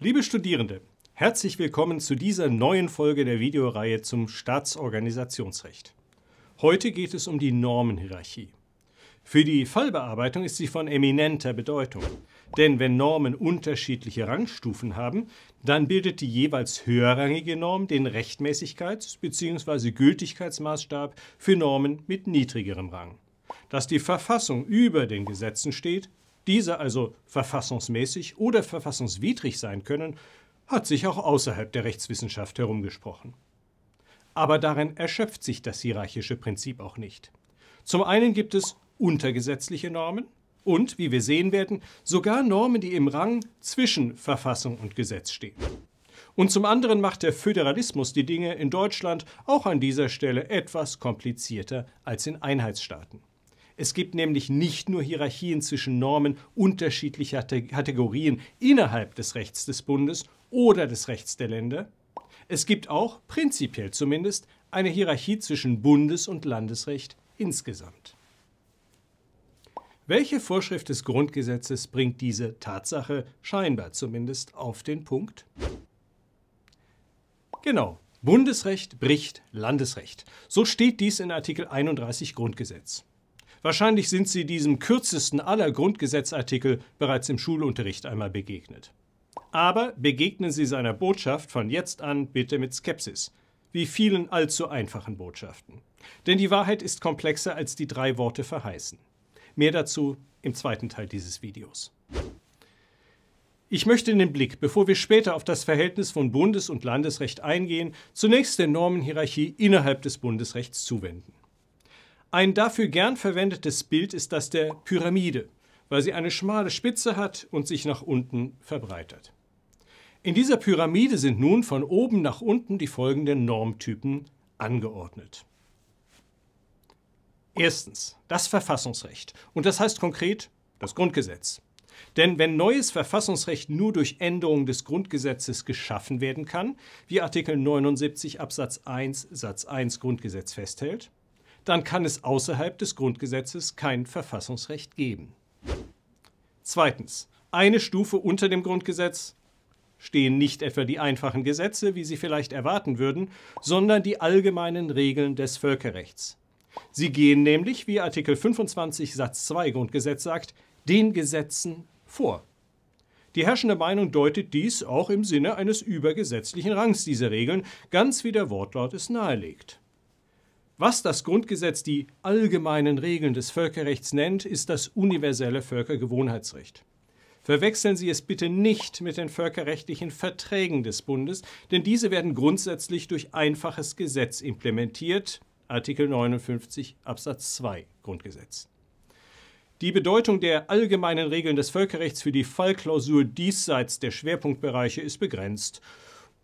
Liebe Studierende, herzlich willkommen zu dieser neuen Folge der Videoreihe zum Staatsorganisationsrecht. Heute geht es um die Normenhierarchie. Für die Fallbearbeitung ist sie von eminenter Bedeutung, denn wenn Normen unterschiedliche Rangstufen haben, dann bildet die jeweils höherrangige Norm den Rechtmäßigkeits- bzw. Gültigkeitsmaßstab für Normen mit niedrigerem Rang. Dass die Verfassung über den Gesetzen steht, diese also verfassungsmäßig oder verfassungswidrig sein können, hat sich auch außerhalb der Rechtswissenschaft herumgesprochen. Aber darin erschöpft sich das hierarchische Prinzip auch nicht. Zum einen gibt es untergesetzliche Normen und, wie wir sehen werden, sogar Normen, die im Rang zwischen Verfassung und Gesetz stehen. Und zum anderen macht der Föderalismus die Dinge in Deutschland auch an dieser Stelle etwas komplizierter als in Einheitsstaaten. Es gibt nämlich nicht nur Hierarchien zwischen Normen unterschiedlicher Kategorien innerhalb des Rechts des Bundes oder des Rechts der Länder. Es gibt auch, prinzipiell zumindest, eine Hierarchie zwischen Bundes- und Landesrecht insgesamt. Welche Vorschrift des Grundgesetzes bringt diese Tatsache scheinbar zumindest auf den Punkt? Genau, Bundesrecht bricht Landesrecht. So steht dies in Artikel 31 Grundgesetz. Wahrscheinlich sind Sie diesem kürzesten aller Grundgesetzartikel bereits im Schulunterricht einmal begegnet. Aber begegnen Sie seiner Botschaft von jetzt an bitte mit Skepsis, wie vielen allzu einfachen Botschaften. Denn die Wahrheit ist komplexer, als die drei Worte verheißen. Mehr dazu im zweiten Teil dieses Videos. Ich möchte den Blick, bevor wir später auf das Verhältnis von Bundes- und Landesrecht eingehen, zunächst der Normenhierarchie innerhalb des Bundesrechts zuwenden. Ein dafür gern verwendetes Bild ist das der Pyramide, weil sie eine schmale Spitze hat und sich nach unten verbreitert. In dieser Pyramide sind nun von oben nach unten die folgenden Normtypen angeordnet. Erstens das Verfassungsrecht. Und das heißt konkret das Grundgesetz. Denn wenn neues Verfassungsrecht nur durch Änderung des Grundgesetzes geschaffen werden kann, wie Artikel 79 Absatz 1 Satz 1 Grundgesetz festhält, dann kann es außerhalb des Grundgesetzes kein Verfassungsrecht geben. Zweitens. Eine Stufe unter dem Grundgesetz stehen nicht etwa die einfachen Gesetze, wie Sie vielleicht erwarten würden, sondern die allgemeinen Regeln des Völkerrechts. Sie gehen nämlich, wie Artikel 25 Satz 2 Grundgesetz sagt, den Gesetzen vor. Die herrschende Meinung deutet dies auch im Sinne eines übergesetzlichen Rangs dieser Regeln, ganz wie der Wortlaut es nahelegt. Was das Grundgesetz die allgemeinen Regeln des Völkerrechts nennt, ist das universelle Völkergewohnheitsrecht. Verwechseln Sie es bitte nicht mit den völkerrechtlichen Verträgen des Bundes, denn diese werden grundsätzlich durch einfaches Gesetz implementiert, Artikel 59 Absatz 2 Grundgesetz. Die Bedeutung der allgemeinen Regeln des Völkerrechts für die Fallklausur diesseits der Schwerpunktbereiche ist begrenzt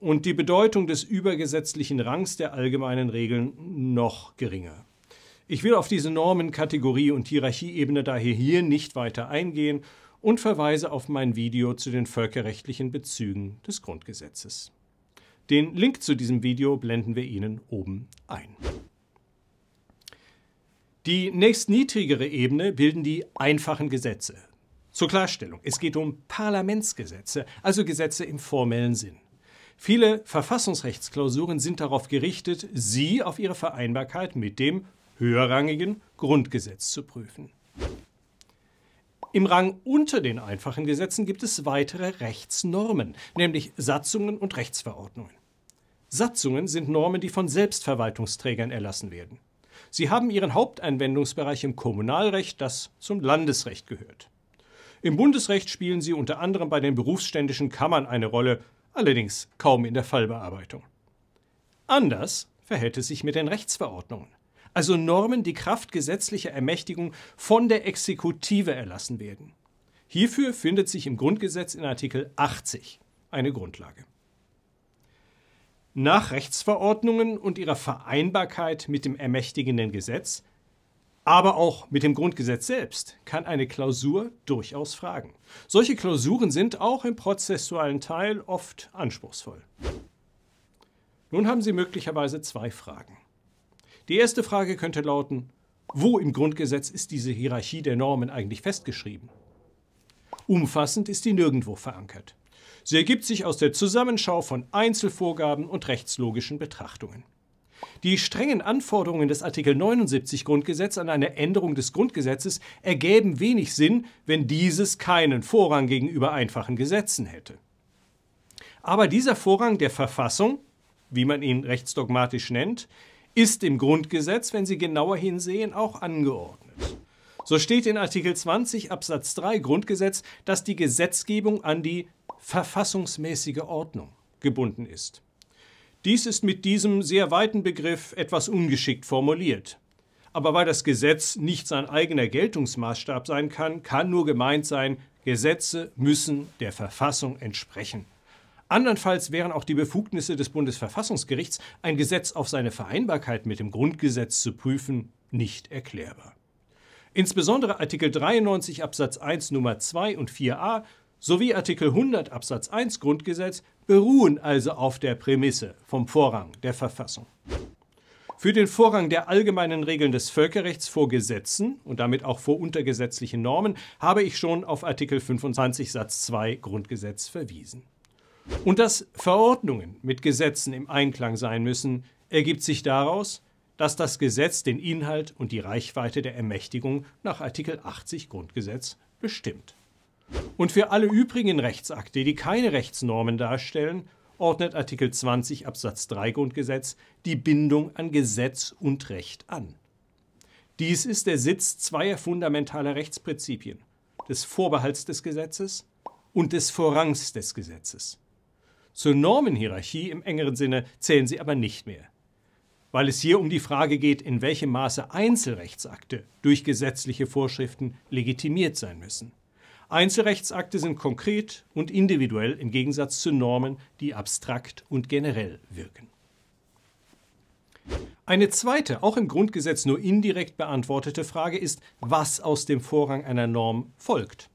und die Bedeutung des übergesetzlichen Rangs der allgemeinen Regeln noch geringer. Ich will auf diese Normen, Kategorie und Hierarchieebene daher hier nicht weiter eingehen und verweise auf mein Video zu den völkerrechtlichen Bezügen des Grundgesetzes. Den Link zu diesem Video blenden wir Ihnen oben ein. Die nächstniedrigere Ebene bilden die einfachen Gesetze. Zur Klarstellung, es geht um Parlamentsgesetze, also Gesetze im formellen Sinn. Viele Verfassungsrechtsklausuren sind darauf gerichtet, sie auf ihre Vereinbarkeit mit dem höherrangigen Grundgesetz zu prüfen. Im Rang unter den einfachen Gesetzen gibt es weitere Rechtsnormen, nämlich Satzungen und Rechtsverordnungen. Satzungen sind Normen, die von Selbstverwaltungsträgern erlassen werden. Sie haben ihren Haupteinwendungsbereich im Kommunalrecht, das zum Landesrecht gehört. Im Bundesrecht spielen sie unter anderem bei den berufsständischen Kammern eine Rolle, allerdings kaum in der Fallbearbeitung. Anders verhält es sich mit den Rechtsverordnungen, also Normen, die Kraft gesetzlicher Ermächtigung von der Exekutive erlassen werden. Hierfür findet sich im Grundgesetz in Artikel 80 eine Grundlage. Nach Rechtsverordnungen und ihrer Vereinbarkeit mit dem ermächtigenden Gesetz aber auch mit dem Grundgesetz selbst kann eine Klausur durchaus fragen. Solche Klausuren sind auch im prozessualen Teil oft anspruchsvoll. Nun haben Sie möglicherweise zwei Fragen. Die erste Frage könnte lauten, wo im Grundgesetz ist diese Hierarchie der Normen eigentlich festgeschrieben? Umfassend ist die nirgendwo verankert. Sie ergibt sich aus der Zusammenschau von Einzelvorgaben und rechtslogischen Betrachtungen. Die strengen Anforderungen des Artikel 79 Grundgesetz an eine Änderung des Grundgesetzes ergäben wenig Sinn, wenn dieses keinen Vorrang gegenüber einfachen Gesetzen hätte. Aber dieser Vorrang der Verfassung, wie man ihn rechtsdogmatisch nennt, ist im Grundgesetz, wenn Sie genauer hinsehen, auch angeordnet. So steht in Artikel 20 Absatz 3 Grundgesetz, dass die Gesetzgebung an die verfassungsmäßige Ordnung gebunden ist. Dies ist mit diesem sehr weiten Begriff etwas ungeschickt formuliert. Aber weil das Gesetz nicht sein eigener Geltungsmaßstab sein kann, kann nur gemeint sein, Gesetze müssen der Verfassung entsprechen. Andernfalls wären auch die Befugnisse des Bundesverfassungsgerichts, ein Gesetz auf seine Vereinbarkeit mit dem Grundgesetz zu prüfen, nicht erklärbar. Insbesondere Artikel 93 Absatz 1 Nummer 2 und 4a sowie Artikel 100 Absatz 1 Grundgesetz beruhen also auf der Prämisse vom Vorrang der Verfassung. Für den Vorrang der allgemeinen Regeln des Völkerrechts vor Gesetzen und damit auch vor untergesetzlichen Normen habe ich schon auf Artikel 25 Satz 2 Grundgesetz verwiesen. Und dass Verordnungen mit Gesetzen im Einklang sein müssen, ergibt sich daraus, dass das Gesetz den Inhalt und die Reichweite der Ermächtigung nach Artikel 80 Grundgesetz bestimmt. Und für alle übrigen Rechtsakte, die keine Rechtsnormen darstellen, ordnet Artikel 20 Absatz 3 Grundgesetz die Bindung an Gesetz und Recht an. Dies ist der Sitz zweier fundamentaler Rechtsprinzipien, des Vorbehalts des Gesetzes und des Vorrangs des Gesetzes. Zur Normenhierarchie im engeren Sinne zählen sie aber nicht mehr, weil es hier um die Frage geht, in welchem Maße Einzelrechtsakte durch gesetzliche Vorschriften legitimiert sein müssen. Einzelrechtsakte sind konkret und individuell im Gegensatz zu Normen, die abstrakt und generell wirken. Eine zweite, auch im Grundgesetz nur indirekt beantwortete Frage ist, was aus dem Vorrang einer Norm folgt.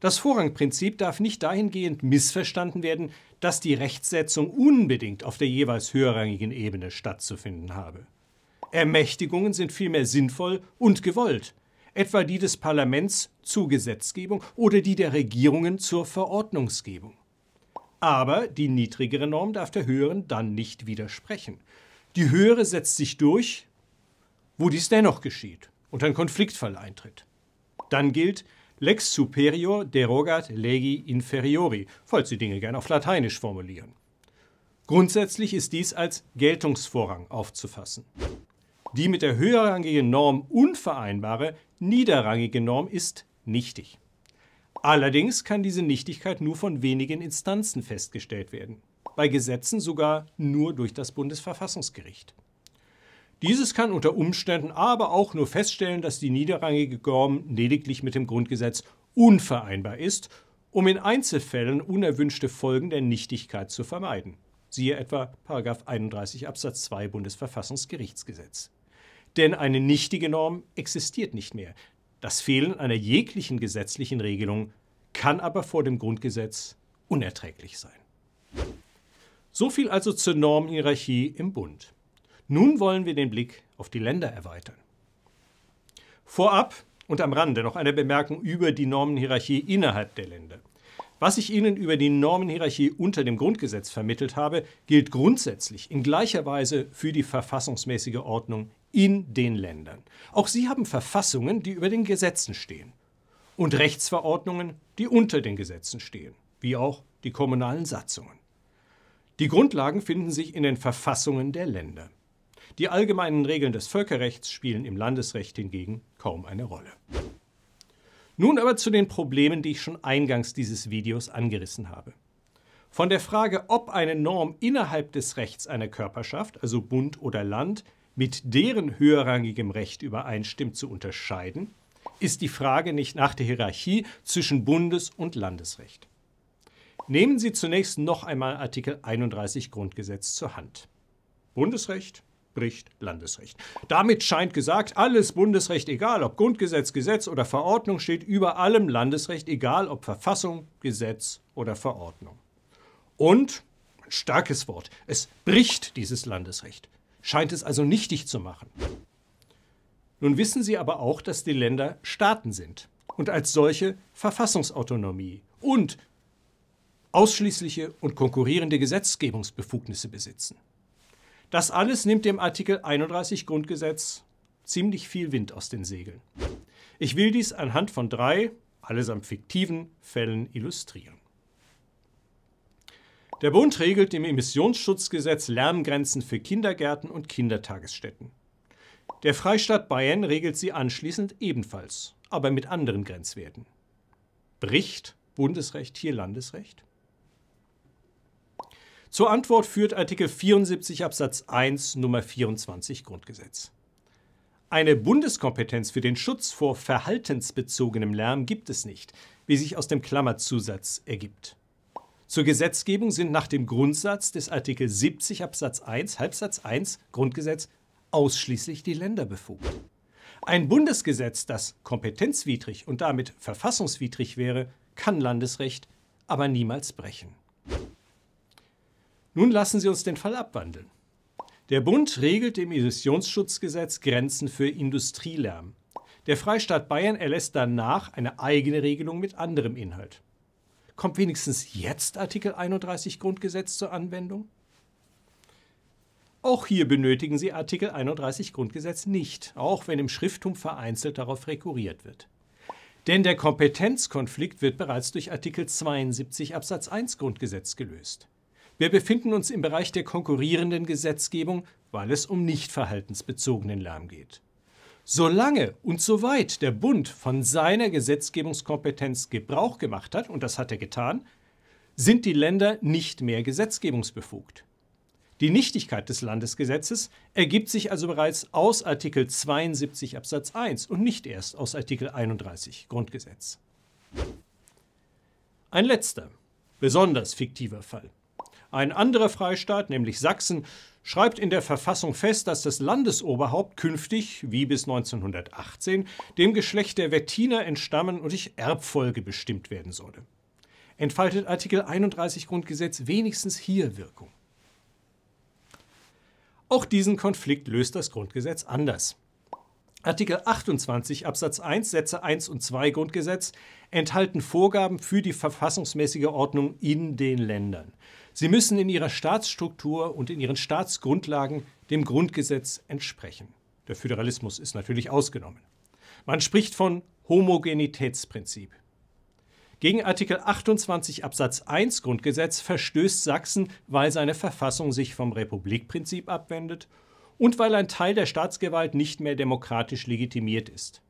Das Vorrangprinzip darf nicht dahingehend missverstanden werden, dass die Rechtsetzung unbedingt auf der jeweils höherrangigen Ebene stattzufinden habe. Ermächtigungen sind vielmehr sinnvoll und gewollt, etwa die des Parlaments zur Gesetzgebung oder die der Regierungen zur Verordnungsgebung. Aber die niedrigere Norm darf der höheren dann nicht widersprechen. Die höhere setzt sich durch, wo dies dennoch geschieht und ein Konfliktfall eintritt. Dann gilt lex superior derogat legi inferiori, falls Sie Dinge gern auf Lateinisch formulieren. Grundsätzlich ist dies als Geltungsvorrang aufzufassen. Die mit der höherrangigen Norm unvereinbare niederrangige Norm ist nichtig. Allerdings kann diese Nichtigkeit nur von wenigen Instanzen festgestellt werden, bei Gesetzen sogar nur durch das Bundesverfassungsgericht. Dieses kann unter Umständen aber auch nur feststellen, dass die niederrangige Norm lediglich mit dem Grundgesetz unvereinbar ist, um in Einzelfällen unerwünschte Folgen der Nichtigkeit zu vermeiden. Siehe etwa 31 Absatz 2 Bundesverfassungsgerichtsgesetz denn eine nichtige Norm existiert nicht mehr. Das Fehlen einer jeglichen gesetzlichen Regelung kann aber vor dem Grundgesetz unerträglich sein. So viel also zur Normenhierarchie im Bund. Nun wollen wir den Blick auf die Länder erweitern. Vorab und am Rande noch eine Bemerkung über die Normenhierarchie innerhalb der Länder. Was ich Ihnen über die Normenhierarchie unter dem Grundgesetz vermittelt habe, gilt grundsätzlich in gleicher Weise für die verfassungsmäßige Ordnung in den Ländern. Auch sie haben Verfassungen, die über den Gesetzen stehen. Und Rechtsverordnungen, die unter den Gesetzen stehen, wie auch die kommunalen Satzungen. Die Grundlagen finden sich in den Verfassungen der Länder. Die allgemeinen Regeln des Völkerrechts spielen im Landesrecht hingegen kaum eine Rolle. Nun aber zu den Problemen, die ich schon eingangs dieses Videos angerissen habe. Von der Frage, ob eine Norm innerhalb des Rechts einer Körperschaft, also Bund oder Land, mit deren höherrangigem Recht übereinstimmt, zu unterscheiden, ist die Frage nicht nach der Hierarchie zwischen Bundes- und Landesrecht. Nehmen Sie zunächst noch einmal Artikel 31 Grundgesetz zur Hand. Bundesrecht bricht Landesrecht. Damit scheint gesagt, alles Bundesrecht, egal ob Grundgesetz, Gesetz oder Verordnung, steht über allem Landesrecht, egal ob Verfassung, Gesetz oder Verordnung. Und, starkes Wort, es bricht dieses Landesrecht scheint es also nichtig zu machen. Nun wissen Sie aber auch, dass die Länder Staaten sind und als solche Verfassungsautonomie und ausschließliche und konkurrierende Gesetzgebungsbefugnisse besitzen. Das alles nimmt dem Artikel 31 Grundgesetz ziemlich viel Wind aus den Segeln. Ich will dies anhand von drei, allesamt fiktiven Fällen illustrieren. Der Bund regelt im Emissionsschutzgesetz Lärmgrenzen für Kindergärten und Kindertagesstätten. Der Freistaat Bayern regelt sie anschließend ebenfalls, aber mit anderen Grenzwerten. Bricht Bundesrecht hier Landesrecht? Zur Antwort führt Artikel 74 Absatz 1 Nummer 24 Grundgesetz. Eine Bundeskompetenz für den Schutz vor verhaltensbezogenem Lärm gibt es nicht, wie sich aus dem Klammerzusatz ergibt. Zur Gesetzgebung sind nach dem Grundsatz des Artikel 70 Absatz 1 Halbsatz 1 Grundgesetz ausschließlich die Länder befugt. Ein Bundesgesetz, das kompetenzwidrig und damit verfassungswidrig wäre, kann Landesrecht aber niemals brechen. Nun lassen Sie uns den Fall abwandeln. Der Bund regelt im Emissionsschutzgesetz Grenzen für Industrielärm. Der Freistaat Bayern erlässt danach eine eigene Regelung mit anderem Inhalt. Kommt wenigstens jetzt Artikel 31 Grundgesetz zur Anwendung? Auch hier benötigen Sie Artikel 31 Grundgesetz nicht, auch wenn im Schrifttum vereinzelt darauf rekurriert wird. Denn der Kompetenzkonflikt wird bereits durch Artikel 72 Absatz 1 Grundgesetz gelöst. Wir befinden uns im Bereich der konkurrierenden Gesetzgebung, weil es um nicht verhaltensbezogenen Lärm geht. Solange und soweit der Bund von seiner Gesetzgebungskompetenz Gebrauch gemacht hat, und das hat er getan, sind die Länder nicht mehr gesetzgebungsbefugt. Die Nichtigkeit des Landesgesetzes ergibt sich also bereits aus Artikel 72 Absatz 1 und nicht erst aus Artikel 31 Grundgesetz. Ein letzter, besonders fiktiver Fall. Ein anderer Freistaat, nämlich Sachsen, schreibt in der Verfassung fest, dass das Landesoberhaupt künftig, wie bis 1918, dem Geschlecht der Wettiner entstammen und durch Erbfolge bestimmt werden solle. Entfaltet Artikel 31 Grundgesetz wenigstens hier Wirkung? Auch diesen Konflikt löst das Grundgesetz anders. Artikel 28 Absatz 1 Sätze 1 und 2 Grundgesetz enthalten Vorgaben für die verfassungsmäßige Ordnung in den Ländern. Sie müssen in ihrer Staatsstruktur und in ihren Staatsgrundlagen dem Grundgesetz entsprechen. Der Föderalismus ist natürlich ausgenommen. Man spricht von Homogenitätsprinzip. Gegen Artikel 28 Absatz 1 Grundgesetz verstößt Sachsen, weil seine Verfassung sich vom Republikprinzip abwendet und weil ein Teil der Staatsgewalt nicht mehr demokratisch legitimiert ist.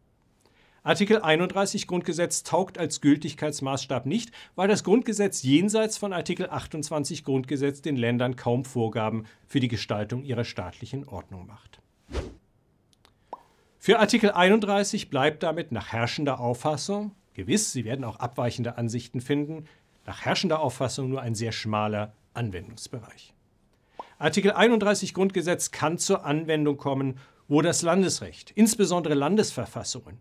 Artikel 31 Grundgesetz taugt als Gültigkeitsmaßstab nicht, weil das Grundgesetz jenseits von Artikel 28 Grundgesetz den Ländern kaum Vorgaben für die Gestaltung ihrer staatlichen Ordnung macht. Für Artikel 31 bleibt damit nach herrschender Auffassung, gewiss, Sie werden auch abweichende Ansichten finden, nach herrschender Auffassung nur ein sehr schmaler Anwendungsbereich. Artikel 31 Grundgesetz kann zur Anwendung kommen, wo das Landesrecht, insbesondere Landesverfassungen,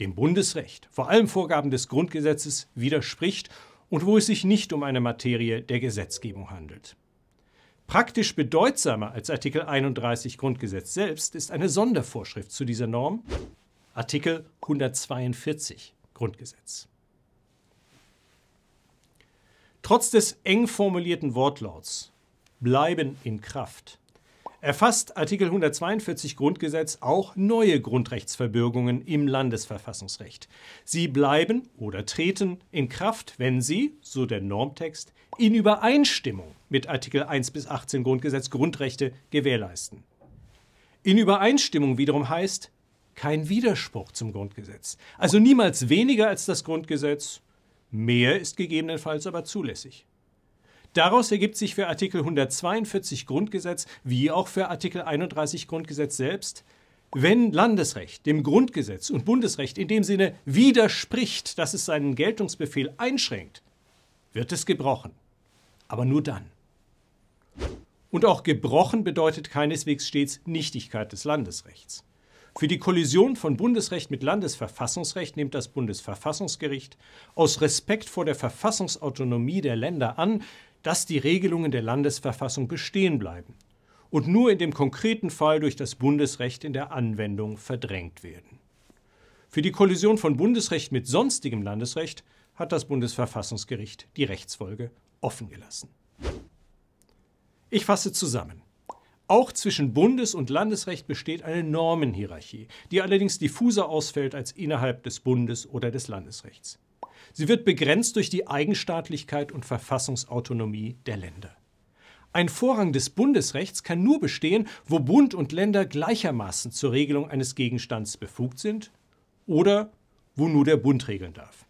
dem Bundesrecht, vor allem Vorgaben des Grundgesetzes, widerspricht und wo es sich nicht um eine Materie der Gesetzgebung handelt. Praktisch bedeutsamer als Artikel 31 Grundgesetz selbst ist eine Sondervorschrift zu dieser Norm, Artikel 142 Grundgesetz. Trotz des eng formulierten Wortlauts bleiben in Kraft erfasst Artikel 142 Grundgesetz auch neue Grundrechtsverbürgungen im Landesverfassungsrecht. Sie bleiben oder treten in Kraft, wenn sie, so der Normtext, in Übereinstimmung mit Artikel 1 bis 18 Grundgesetz Grundrechte gewährleisten. In Übereinstimmung wiederum heißt kein Widerspruch zum Grundgesetz. Also niemals weniger als das Grundgesetz, mehr ist gegebenenfalls aber zulässig. Daraus ergibt sich für Artikel 142 Grundgesetz wie auch für Artikel 31 Grundgesetz selbst, wenn Landesrecht dem Grundgesetz und Bundesrecht in dem Sinne widerspricht, dass es seinen Geltungsbefehl einschränkt, wird es gebrochen. Aber nur dann. Und auch gebrochen bedeutet keineswegs stets Nichtigkeit des Landesrechts. Für die Kollision von Bundesrecht mit Landesverfassungsrecht nimmt das Bundesverfassungsgericht aus Respekt vor der Verfassungsautonomie der Länder an, dass die Regelungen der Landesverfassung bestehen bleiben und nur in dem konkreten Fall durch das Bundesrecht in der Anwendung verdrängt werden. Für die Kollision von Bundesrecht mit sonstigem Landesrecht hat das Bundesverfassungsgericht die Rechtsfolge offen gelassen. Ich fasse zusammen. Auch zwischen Bundes- und Landesrecht besteht eine Normenhierarchie, die allerdings diffuser ausfällt als innerhalb des Bundes- oder des Landesrechts. Sie wird begrenzt durch die Eigenstaatlichkeit und Verfassungsautonomie der Länder. Ein Vorrang des Bundesrechts kann nur bestehen, wo Bund und Länder gleichermaßen zur Regelung eines Gegenstands befugt sind oder wo nur der Bund regeln darf.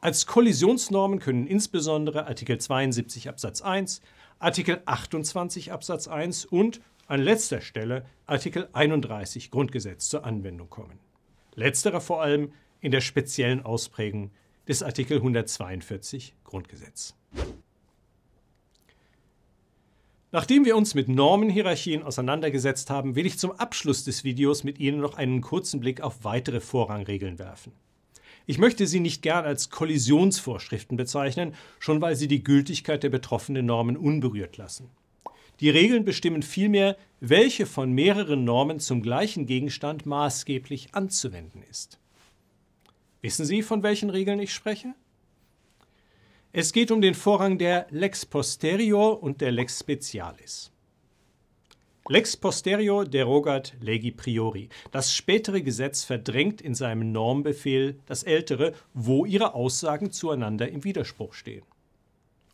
Als Kollisionsnormen können insbesondere Artikel 72 Absatz 1, Artikel 28 Absatz 1 und an letzter Stelle Artikel 31 Grundgesetz zur Anwendung kommen. Letzterer vor allem in der speziellen Ausprägung des Artikel 142 Grundgesetz. Nachdem wir uns mit Normenhierarchien auseinandergesetzt haben, will ich zum Abschluss des Videos mit Ihnen noch einen kurzen Blick auf weitere Vorrangregeln werfen. Ich möchte sie nicht gern als Kollisionsvorschriften bezeichnen, schon weil sie die Gültigkeit der betroffenen Normen unberührt lassen. Die Regeln bestimmen vielmehr, welche von mehreren Normen zum gleichen Gegenstand maßgeblich anzuwenden ist. Wissen Sie, von welchen Regeln ich spreche? Es geht um den Vorrang der Lex Posterior und der Lex Specialis. Lex posterior derogat legi priori. Das spätere Gesetz verdrängt in seinem Normbefehl das ältere, wo ihre Aussagen zueinander im Widerspruch stehen.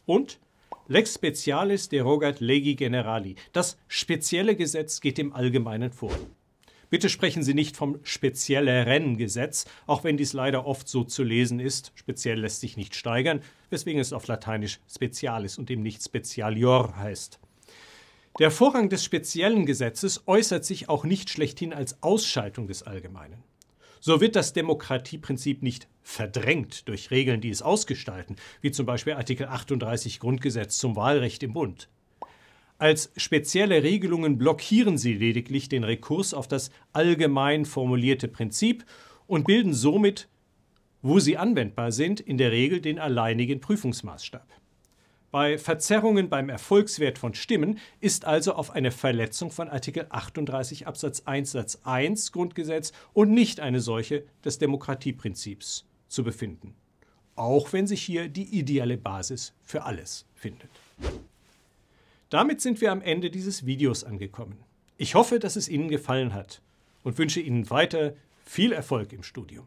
Und Lex specialis derogat legi generali. Das spezielle Gesetz geht dem Allgemeinen vor. Bitte sprechen Sie nicht vom spezielleren Gesetz, auch wenn dies leider oft so zu lesen ist. Speziell lässt sich nicht steigern, weswegen es auf Lateinisch specialis und eben nicht specialior heißt. Der Vorrang des speziellen Gesetzes äußert sich auch nicht schlechthin als Ausschaltung des Allgemeinen. So wird das Demokratieprinzip nicht verdrängt durch Regeln, die es ausgestalten, wie zum Beispiel Artikel 38 Grundgesetz zum Wahlrecht im Bund. Als spezielle Regelungen blockieren sie lediglich den Rekurs auf das allgemein formulierte Prinzip und bilden somit, wo sie anwendbar sind, in der Regel den alleinigen Prüfungsmaßstab. Bei Verzerrungen beim Erfolgswert von Stimmen ist also auf eine Verletzung von Artikel 38 Absatz 1 Satz 1 Grundgesetz und nicht eine solche des Demokratieprinzips zu befinden, auch wenn sich hier die ideale Basis für alles findet. Damit sind wir am Ende dieses Videos angekommen. Ich hoffe, dass es Ihnen gefallen hat und wünsche Ihnen weiter viel Erfolg im Studium.